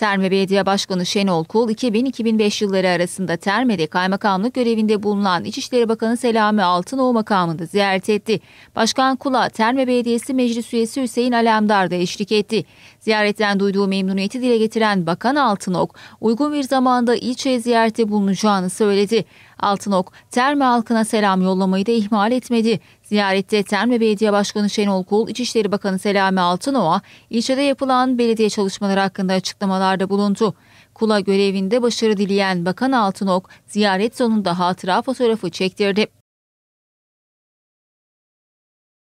Terme Belediye Başkanı Şenol Kul 2000-2005 yılları arasında Terme'de kaymakamlık görevinde bulunan İçişleri Bakanı Selami Altınoğlu makamında ziyaret etti. Başkan Kul'a Terme Belediyesi Meclis Üyesi Hüseyin Alemdar da eşlik etti. Ziyaretten duyduğu memnuniyeti dile getiren Bakan Altınok, uygun bir zamanda ilçeye ziyarette bulunacağını söyledi. Altınok, Terme halkına selam yollamayı da ihmal etmedi. Ziyarette Terme Belediye Başkanı Şenol Kul, İçişleri Bakanı Selami Altınok'a ilçede yapılan belediye çalışmaları hakkında açıklamalar açıklamalarda bulundu. Kula görevinde başarı dileyen Bakan Altınok ziyaret sonunda hatıra fotoğrafı çektirdi.